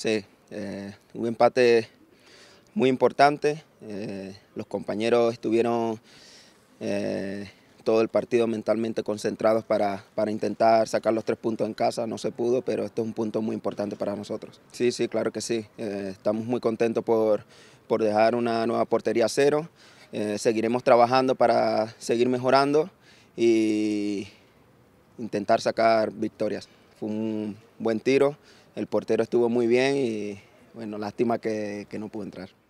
Sí, eh, un empate muy importante. Eh, los compañeros estuvieron eh, todo el partido mentalmente concentrados para, intentar sacar los tres puntos en casa. No se pudo, pero esto es un punto muy importante para nosotros. Sí, sí, claro que sí. estamos muy contentos por, dejar una nueva portería cero. seguiremos trabajando para seguir mejorando y intentar sacar victorias. Fue un buen tiro el portero estuvo muy bien y bueno, lástima que, que no pudo entrar.